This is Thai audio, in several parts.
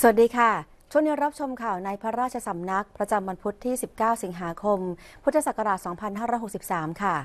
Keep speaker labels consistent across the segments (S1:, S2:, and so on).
S1: สวัสดีค่ะช่วงนี้รับชมข่าวในพระราชสำนักประจำวันพุธที่ 19 สิงหาคม พุทธศักราช 2563 ค่ะ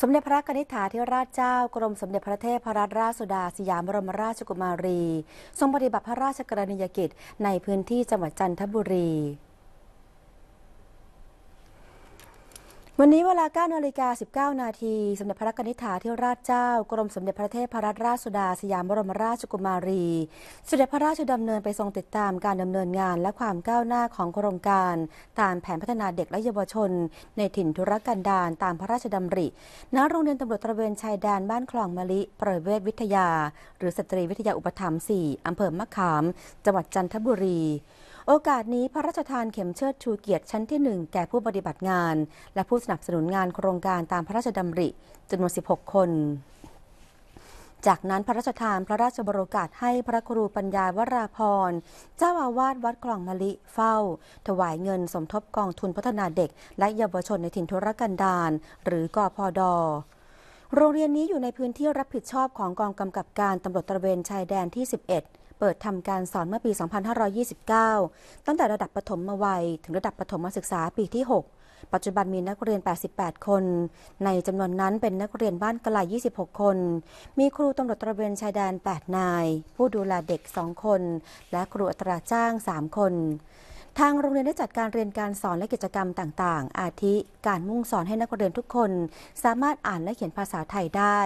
S1: สมเด็จพระกนิษฐาธิราชเจ้ากรมสมเด็จพระเทพรัตนราชสุดาสยามบรมราชกุมารี ทรงปฏิบัติพระราชกรณียกิจในพื้นที่จังหวัดจันทบุรีวันนี้เวลา9นาฬิกา 19 นาที สมเด็จพระนิธิาีิราชเจ้า กรมสมเด็จพระเทพรัตนราชสุดาสยามบรมราชกุมารีเด็จพระราชดำเนินไปทรงติดตาม การดำเนินงานและความก้าวหน้าของโครงการ ตามแผนพัฒนาเด็กและเยาวชน ในถิ่นธุรกันดาร ตามพระราชดำริ ณ โรงเรียนตำรวจตระเวนชายแดนบ้านคลองมะลิประเวศวิทยา หรือสตรีวิทยาอุปถัมภ์ 4อำเภอมะขามจังหวัดจันทบุรีโอกาสนี้พระราชทานเข็มเชิดชูเกียรติชั้นที่ 1 แก่ผู้ปฏิบัติงาน และผู้สนับสนุนงานโครงการตามพระราชดำริจำนวน16 คน จากนั้นพระราชทานพระราชบรโกาสให้พระครูปัญญาวราพรเจ้าอาวาสวัดคลองมะลิเฝ้า ถวายเงินสมทบกองทุนพัฒนาเด็ก และเยาวชนในถิ่นทุรกันดารหรือกอพอดอโรงเรียนนี้อยู่ในพื้นที่รับผิดชอบของกองกำกับการตำรวจตระเวนชายแดนที่11เปิดทำการสอนเมื่อปี 2529 ตั้งแต่ระดับปฐมมาวัย ถึงระดับปฐมศึกษาปีที่ 6 ปัจจุบันมีนักเรียน 88 คน ในจำนวนนั้นเป็นนักเรียนบ้านกลาย 26 คน มีครูตำรวจตระเวนชายแดน 8 นาย ผู้ดูแลเด็ก 2 คน และครูอัตราจ้าง 3 คนทางโรงเรียนได้จัดการเรียนการสอนและกิจกรรมต่างๆ อาทิการมุ่งสอนให้นักเรียนทุกคน สามารถอ่านและเขียนภาษาไทยได้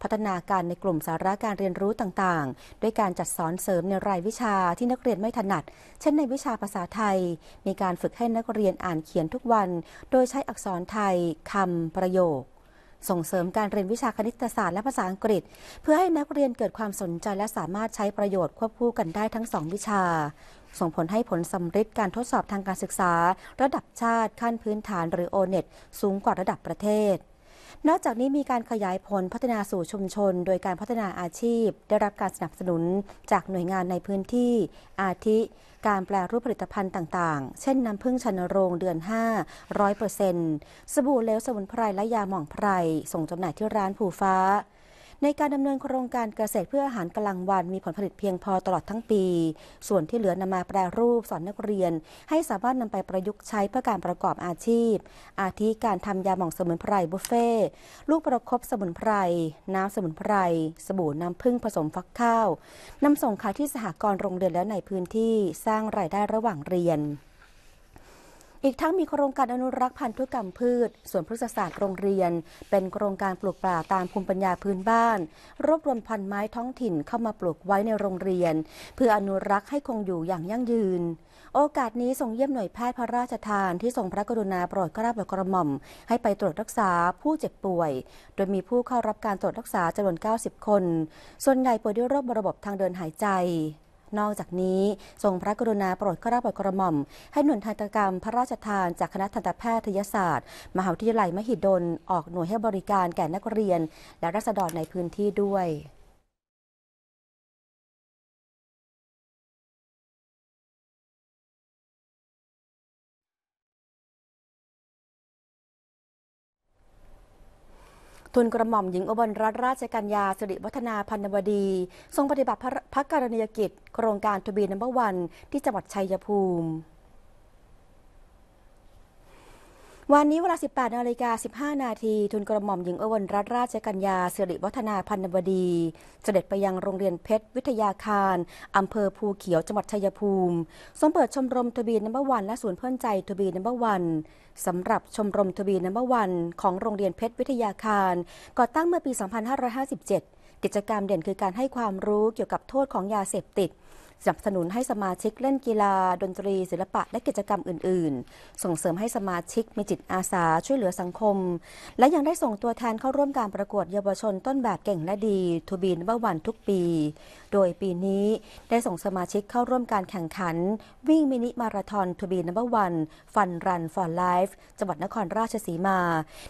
S1: พัฒนาการในกลุ่มสาระการเรียนรู้ต่างๆด้วยการจัดสอนเสริมในรายวิชาที่นักเรียนไม่ถนัด เช่นในวิชาภาษาไทย มีการฝึกให้นักเรียนอ่านเขียนทุกวัน โดยใช้อักษรไทยคำประโยค ส่งเสริมการเรียนวิชาคณิตศาสตร์และภาษาอังกฤษ เพื่อให้นักเรียนเกิดความสนใจและสามารถใช้ประโยชน์ควบคู่กันได้ทั้งสองวิชาส่งผลให้ผลสำเร็จการทดสอบทางการศึกษาระดับชาติขั้นพื้นฐานหรือโอเน็ตสูงกว่าระดับประเทศ นอกจากนี้มีการขยายผลพัฒนาสู่ชุมชนโดยการพัฒนาอาชีพได้รับการสนับสนุนจากหน่วยงานในพื้นที่อาทิ การแปลรูปผลิตภัณฑ์ต่างๆ เช่นน้ำผึ้งชันโรงเดือน5 100%สบู่เลวสมุนไพรและยาหม่องไพรส่งจำหน่ายที่ร้านผูฟ้าในการดำเนินโครงการเกษตรเพื่ออาหารกลางวันมีผลผลิตเพียงพอตลอดทั้งปี ส่วนที่เหลือนำมาแปรรูปสอนนักเรียนให้สามารถนำไปประยุกต์ใช้เพื่อการประกอบอาชีพอาทิการทำยาหม่องสมุนไพรบุฟเฟ่ลูกประครบสมุนไพรน้ำสมุนไพรสบู่น้ำผึ้งผสมฟักข้าวนำส่งขายที่สหกรณ์โรงเรียนแล้วในพื้นที่สร้างรายได้ระหว่างเรียนอีกทั้งมีโครงการอนุรักษ์พันธุกรรมพืชสวนพฤกษศาสตร์โรงเรียน เป็นโครงการปลูกป่าตามภูมิปัญญาพื้นบ้านรวบรวมพันธุ์ไม้ท้องถิ่นเข้ามาปลูกไว้ในโรงเรียน เพื่ออนุรักษ์ให้คงอยู่อย่างยั่งยืน โอกาสนี้ทรงเยี่ยมหน่วยแพทย์พระราชทาน ที่ทรงพระกรุณาโปรดเกล้าโปรดกระหม่อม ให้ไปตรวจรักษาผู้เจ็บป่วย โดยมีผู้เข้ารับการตรวจรักษาจำนวน 90 คน ส่วนใหญ่ป่วยด้วยโรคระบบทางเดินหายใจนอกจากนี้ ทรงพระกรุณาโปรดเกล้าโปรดกระหม่อม ให้หน่วยทันตกรรมพระราชทาน จากคณะทันตแพทยศาสตร์ มหาวิทยาลัยมหิดล ออกหน่วยให้บริการแก่นักเรียน และรัษฎรในพื้นที่ด้วยทุนกระหม่อมหญิงอบลรัตราชกัญญาสิริวัฒนาพันวดี ทรงปฏิบัติพระกรณียกิจ โครงการทบีนัมเบอร์วันที่จังหวัดชัยภูมิวันนี้เวลา 18นาฬิกา15นาทีทุนกระหม่อมหญิงอวนรัตราชกัญญาสิริวัฒนาพันบดี เสด็จไปยังโรงเรียนเพชรวิทยาคาร อำเภอภูเขียวจังหวัดชัยภูมิสมเปิดชมรมทบีนัมเบอร์วันและศูนย์เพื่อนใจทบีนัมเบอร์วันสำหรับชมรมทบีนัมเบอร์วันของโรงเรียนเพชรวิทยาคาร ก่อตั้งเมื่อปี2557 กิจกรรมเด่นคือการให้ความรู้เกี่ยวกับโทษของยาเสพติดสนับสนุนให้สมาชิกเล่นกีฬา ดนตรี ศิลปะและกิจกรรมอื่นๆ ส่งเสริมให้สมาชิกมีจิตอาสาช่วยเหลือสังคม และยังได้ส่งตัวแทนเข้าร่วมการประกวดเยาวชนต้นแบบเก่งและดีทูบีนเบอรวันทุกปี โดยปีนี้ได้ส่งสมาชิกเข้าร่วมการแข่งขัน วิ่งมินิมาราทอนทูบีนเบอรวันฟันรันฟอร์ไลฟ์จังหวัดนครราชสีมา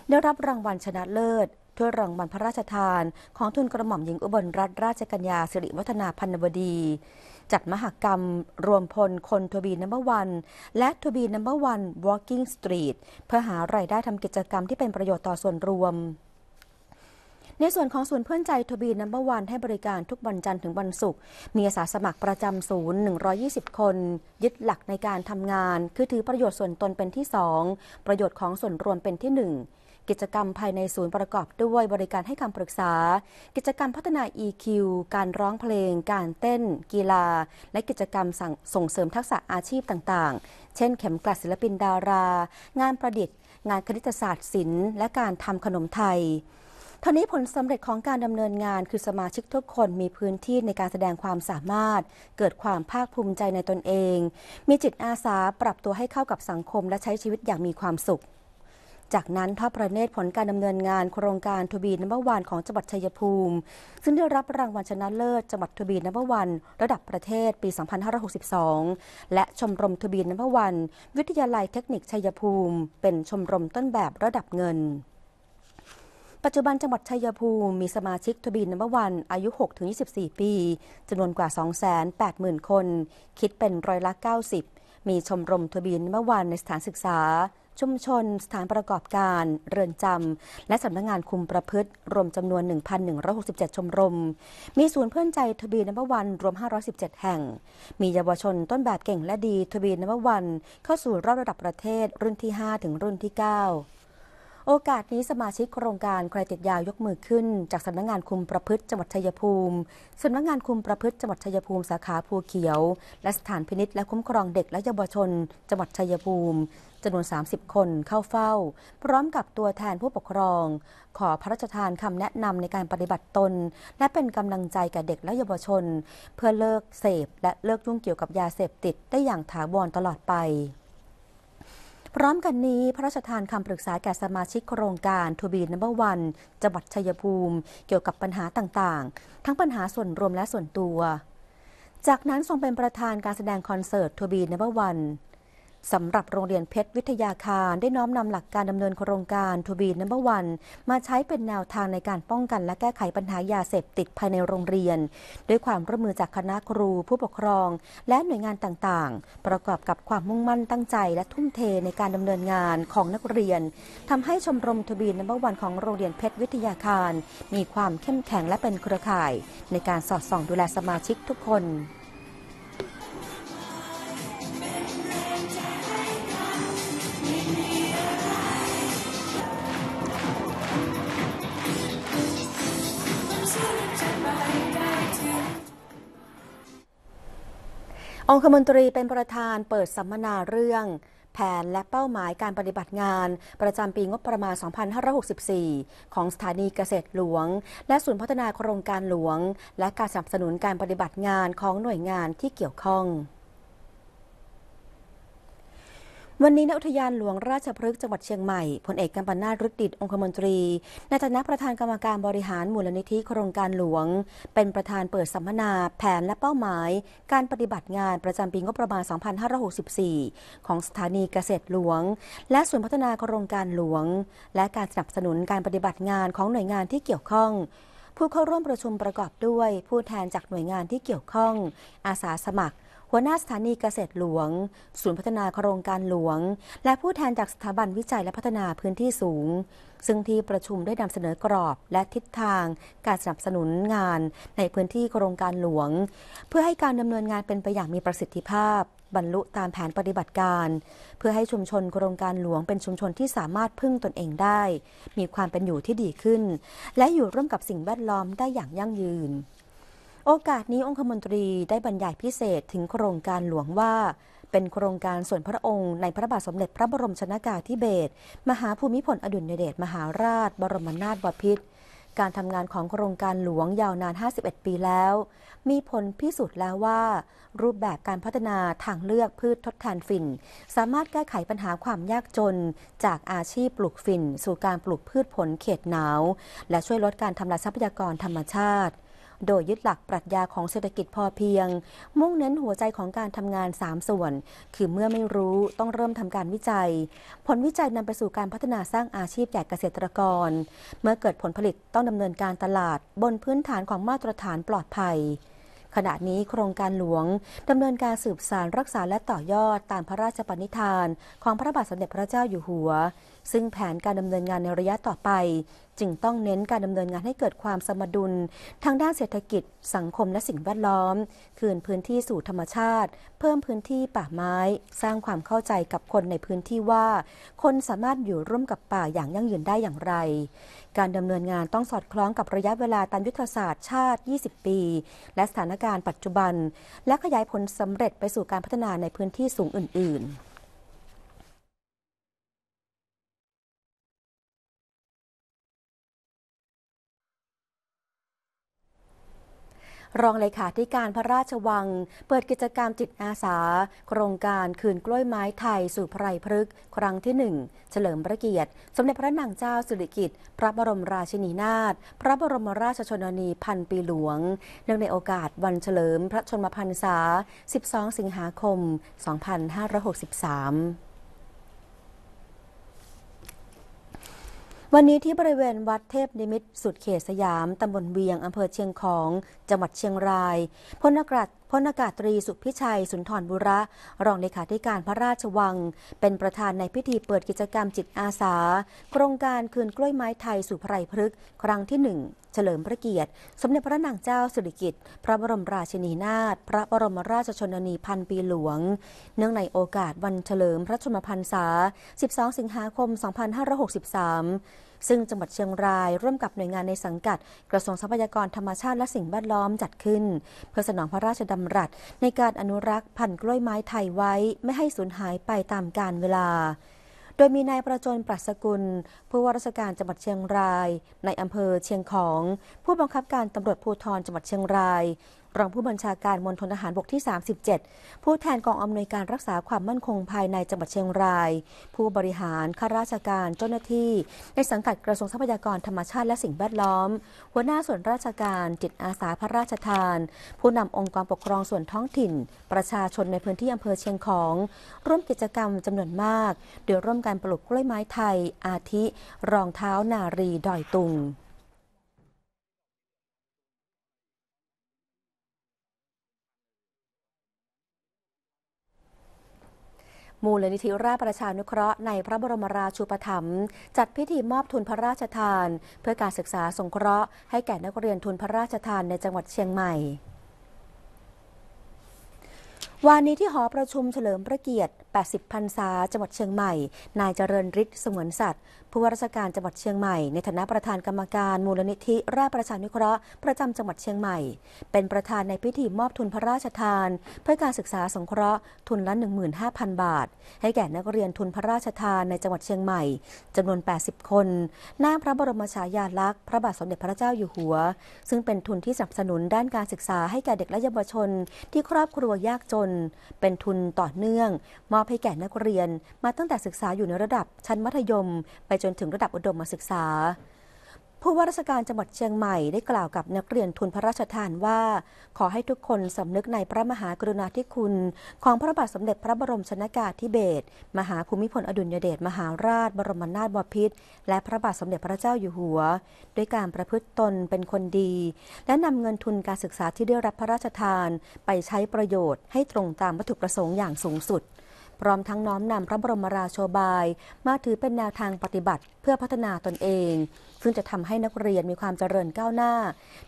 S1: ได้รับรางวัลชนะเลิศถ้วยรางวัลพระราชทาน ของทุนกระหม่อมหญิงอุบลรัตนราชกัญญาสิริวัฒนาพันวดี จัดมหกรรมรวมพลคนทบีนัมเบอร์วันและทบีนัมเบอร์วันวอล์กิ้งสตรีทเพื่อหารายได้ทำกิจกรรมที่เป็นประโยชน์ต่อส่วนรวม ในส่วนของศูนย์เพื่อนใจทบีนัมเบอร์วันให้บริการทุกวันจันทร์ถึงวันศุกร์มีอาสาสมัครประจำศูนย์ 120 คน ยึดหลักในการทำงาน คือถือประโยชน์ส่วนตนเป็นที่ 2 ประโยชน์ของส่วนรวมเป็นที่ 1กิจกรรมภายในศูนย์ประกอบด้วยบริการให้คำปรึกษา กิจกรรมพัฒนา EQ การร้องเพลง การเต้น กีฬา และกิจกรรมส่งเสริมทักษะอาชีพต่างๆ เช่นเข็มกลัดศิลปินดารา งานประดิษฐ์ งานคณิตศาสตร์ศิลป์ และการทำขนมไทยท่านี้ผลสำเร็จของการดำเนินงานคือสมาชิกทุกคนมีพื้นที่ในการแสดงความสามารถ เกิดความภาคภูมิใจในตนเอง มีจิตอาสาปรับตัวให้เข้ากับสังคมและใช้ชีวิตอย่างมีความสุขจากนั้นทอดพระเนตรผลการดำเนินงานโครงการทบีนับรวันของจังหวัดชัยภูมิ ซึ่งได้รับรางวัลชนะเลิศจังหวัดทบีนับรวันระดับประเทศปี 2562 และชมรมทบีนับรวันวิทยาลัยเทคนิคชัยภูมิ เป็นชมรมต้นแบบระดับเงิน ปัจจุบันจังหวัดชัยภูมิ มีสมาชิกทบีนับรวันอายุ6-24 ปีจำนวนกว่า 280,000 คน คิดเป็นร้อยละ 90 มีชมรมทบีนับรวันในสถานศึกษาชุมชนสถานประกอบการ เรือนจำและสำนักงงานคุมประพฤติรวมจำนวน 1,167 ชมรม มีศูนย์เพื่อนใจทบีนัมเบอร์วันรวม 517 แห่ง มีเยาวชนต้นแบบเก่งและดีทบีนัมเบอร์วันเข้าสู่รอบระดับประเทศรุ่นที่ 5 ถึงรุ่นที่ 9โอกาสนี้สมาชิกโครงการใครติดยาวยกมือขึ้นจากสำนักงงานคุมประพฤติจังหวัดชัยภูมิสำนักงงานคุมประพฤติจังหวัดชัยภูมิสาขาภูเขียว และสถานพินิษและคุ้มครองเด็กและเยาวชนจังหวัดชัยภูมิจำนวน 30 คนเข้าเฝ้า พร้อมกับตัวแทนผู้ปกครอง ขอพระราชทานคำแนะนำในการปฏิบัติตน และเป็นกำลังใจแก่เด็กและเยาวชน เพื่อเลิกเสพและเลิกยุ่งเกี่ยวกับยาเสพติดได้อย่างถาวรตลอดไปพร้อมกันนี้พระราชทานคำปรึกษาแก่สมาชิกโครงการทูบีนัมเบอร์วันจังหวัดชัยภูมิเกี่ยวกับปัญหาต่างๆ ทั้งปัญหาส่วนรวมและส่วนตัว จากนั้นทรงเป็นประธานการแสดงคอนเสิร์ตทูบีนัมเบอร์วันสำหรับโรงเรียนเพชรวิทยาคารได้น้อมนำหลักการดำเนินโครงการทูบีนัมเบอร์วันมาใช้เป็นแนวทางในการป้องกันและแก้ไขปัญหายาเสพติดภายในโรงเรียน ด้วยความร่วมมือจากคณะครู ผู้ปกครองและหน่วยงานต่างๆ ประกอบกับความมุ่งมั่นตั้งใจและทุ่มเทในการดำเนินงานของนักเรียนทำให้ชมรมทูบีนัมเบอร์วันของโรงเรียนเพชรวิทยาคาร มีความเข้มแข็งและเป็นเครือข่าย ในการสอดส่องดูแลสมาชิกทุกคนองคมนตรีเป็นประธานเปิดสัมมนาเรื่องแผนและเป้าหมายการปฏิบัติงานประจำปีงบประมาณ 2564 ของสถานีเกษตรหลวงและศูนย์พัฒนาโครงการหลวงและการสนับสนุนการปฏิบัติงานของหน่วยงานที่เกี่ยวข้องวันนี้นอุทยานหลวงราชพฤกษ์จังหวัดเชียงใหม่พลเอกกัมปนาตรุดิตองคมนตรีในฐานะประธานกรรมการบริหารมูลนิธิโครงการหลวง เป็นประธานเปิดสัมมนาแผนและเป้าหมาย การปฏิบัติงานประจำปีงบประมาณ 2564 ของสถานีเกษตรหลวง และส่วนพัฒนาโครงการหลวง และการสนับสนุนการปฏิบัติงานของหน่วยงานที่เกี่ยวข้อง ผู้เข้าร่วมประชุมประกอบด้วย ผู้แทนจากหน่วยงานที่เกี่ยวข้องอาสาสมัครหัวหน้าสถานีเกษตรหลวง ศูนย์พัฒนาโครงการหลวง และผู้แทนจากสถาบันวิจัยและพัฒนาพื้นที่สูง ซึ่งที่ประชุมได้นำเสนอกรอบและทิศทางการสนับสนุนงานในพื้นที่โครงการหลวง เพื่อให้การดำเนินงานเป็นไปอย่างมีประสิทธิภาพ บรรลุตามแผนปฏิบัติการ เพื่อให้ชุมชนโครงการหลวงเป็นชุมชนที่สามารถพึ่งตนเองได้ มีความเป็นอยู่ที่ดีขึ้น และอยู่ร่วมกับสิ่งแวดล้อมได้อย่างยั่งยืนโอกาสนี้องคมนตรีได้บรรยายพิเศษถึงโครงการหลวงว่า เป็นโครงการส่วนพระองค์ ในพระบาทสมเด็จพระบรมชนากาธิเบศรมหาภูมิพลอดุลยเดชมหาราช บรมนาถบพิตรการทำงานของโครงการหลวงยาวนาน 51 ปีแล้ว มีผลพิสูจน์แล้วว่า รูปแบบการพัฒนาทางเลือกพืชทดแทนฝิ่น สามารถแก้ไขปัญหาความยากจนจากอาชีพปลูกฝิ่น สู่การปลูกพืชผลเขตหนาวและช่วยลดการทำลายทรัพยากรธรรมชาติโดยยึดหลักปรัชญาของเศรษฐกิจพอเพียง มุ่งเน้นหัวใจของการทำงาน 3 ส่วน คือเมื่อไม่รู้ต้องเริ่มทำการวิจัย ผลวิจัยนำไปสู่การพัฒนาสร้างอาชีพแก่เกษตรกร เมื่อเกิดผลผลิตต้องดำเนินการตลาด บนพื้นฐานของมาตรฐานปลอดภัย ขณะนี้โครงการหลวงดำเนินการสืบสารรักษาและต่อยอดตามพระราชปณิธาน ของพระบาทสมเด็จพระเจ้าอยู่หัว ซึ่งแผนการดำเนินงานในระยะต่อไปจึงต้องเน้นการดำเนินงานให้เกิดความสมดุลทางด้านเศรษฐกิจ สังคม และสิ่งแวดล้อม คืนพื้นที่สู่ธรรมชาติ เพิ่มพื้นที่ป่าไม้ สร้างความเข้าใจกับคนในพื้นที่ว่า คนสามารถอยู่ร่วมกับป่าอย่างยั่งยืนได้อย่างไร การดำเนินงานต้องสอดคล้องกับระยะเวลาตามยุทธศาสตร์ชาติ 20 ปี และสถานการณ์ปัจจุบัน และขยายผลสำเร็จไปสู่การพัฒนาในพื้นที่สูงอื่น ๆรองเลขาธิการพระราชวัง เปิดกิจกรรมจิตอาสา โครงการคืนกล้วยไม้ไทยสู่ไพรพฤกษ์ครั้งที่หนึ่งเฉลิมพระเกียรติ สมเด็จพระนางเจ้าสิริกิติ์พระบรมราชินีนาถพระบรมราชชนนีพันปีหลวงเนื่องในโอกาสวันเฉลิม พระชนมพรรษา12 สิงหาคม 2563วันนี้ที่บริเวณวัดเทพนิมิตสุดเขตสยามตำบลเวียงอำเภอเชียงของจังหวัดเชียงรายพลนกกัฐพลอากาศตรีสุพิชัยสุนทรบุระรองเลขาธิการพระราชวัง เป็นประธานในพิธีเปิดกิจกรรมจิตอาสา โครงการคืนกล้วยไม้ไทยสู่ไพรพฤกษ์ครั้งที่หนึ่งเฉลิมพระเกียรติ สมเด็จพระนางเจ้าสิริกิติ์พระบรมราชินีนาถพระบรมราชชนนีพันปีหลวงเนื่องในโอกาสวันเฉลิมพระชนมพรรษา12 สิงหาคม 2563ซึ่งจังหวัดเชียงราย ร่วมกับหน่วยงานในสังกัดกระทรวงทรัพยากรธรรมชาติและสิ่งแวดล้อมจัดขึ้น เพื่อสนองพระราชดำรัส ในการอนุรักษ์พันธุ์กล้วยไม้ไทยไว้ไม่ให้สูญหายไปตามกาลเวลา โดยมีนายประจนปรัสกุล ผู้ว่าราชการจังหวัดเชียงราย ในอำเภอเชียงของ ผู้บังคับการตำรวจภูธรจังหวัดเชียงรายรองผู้บัญชาการมณฑลทหารบกที่ 37 ผู้แทนกองอำนวยการรักษาความมั่นคงภายในจังหวัดเชียงราย ผู้บริหารข้าราชการเจ้าหน้าที่ในสังกัดกระทรวงทรัพยากรธรรมชาติและสิ่งแวดล้อม หัวหน้าส่วนราชการจิตอาสาพระราชทาน ผู้นำองค์กรปกครองส่วนท้องถิ่น ประชาชนในพื้นที่อำเภอเชียงของ ร่วมกิจกรรมจำนวนมากโดยร่วมการปลูกกล้วยไม้ไทย อาทิ รองเท้านารีดอยตุงมูลนิธิราชประชานุเคราะห์ในพระบรมราชูปถัมภ์จัดพิธีมอบทุนพระราชทาน เพื่อการศึกษาสงเคราะห์ให้แก่นักเรียนทุนพระราชทานในจังหวัดเชียงใหม่วานนี้ที่หอประชุมเฉลิมพระเกียรติ80พรรษา จังหวัดเชียงใหม่ นายเจริญฤทธิ์สมวนสัตว์ผู้ว่าราชการจังหวัดเชียงใหม่ ในฐานะประธานกรรมการมูลนิธิราชประชานุเคราะห์ประจำจังหวัดเชียงใหม่ เป็นประธานในพิธีมอบทุนพระราชทานเพื่อการศึกษาสงเคราะห์ทุนละ 15,000 บาท ให้แก่นักเรียนทุนพระราชทานในจังหวัดเชียงใหม่จำนวน 80 คนหน้าพระบรมฉายาลักษณ์ พระบาทสมเด็จพระเจ้าอยู่หัว ซึ่งเป็นทุนที่สนับสนุนด้านการศึกษาให้แก่เด็กและเยาวชนที่ครอบครัวยากจน เป็นทุนต่อเนื่องมออบให้แก่นักเรียนมาตั้งแต่ศึกษาอยู่ในระดับชั้นมัธยม ไปจนถึงระดับอุดมศึกษา ผู้ว่าราชการจังหวัดเชียงใหม่ได้กล่าวกับนักเรียนทุนพระราชทานว่าขอให้ทุกคนสำนึกในพระมหากรุณาธิคุณ ของพระบาทสมเด็จพระบรมชนากาธิเบศรมหาภูมิพลอดุลยเดชมหาราชบรมนาถบพิตรและพระบาทสมเด็จพระเจ้าอยู่หัว ด้วยการประพฤติตนเป็นคนดี และนำเงินทุนการศึกษาที่ได้รับพระราชทานไปใช้ประโยชน์ ให้ตรงตามวัตถุประสงค์อย่างสูงสุดพร้อมทั้งน้อมนำพระบรมราโชบาย มาถือเป็นแนวทางปฏิบัติเพื่อพัฒนาตนเอง ซึ่งจะทำให้นักเรียนมีความเจริญก้าวหน้า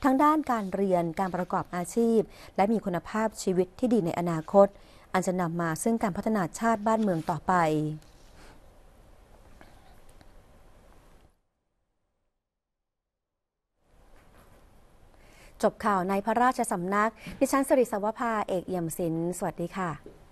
S1: ทั้งด้านการเรียนการประกอบอาชีพ และมีคุณภาพชีวิตที่ดีในอนาคต อันจะนำมาซึ่งการพัฒนาชาติบ้านเมืองต่อไป จบข่าวในพระราชสำนัก ดิฉันสริสวภาเอกเอี่ยมศิลป์สวัสดีค่ะ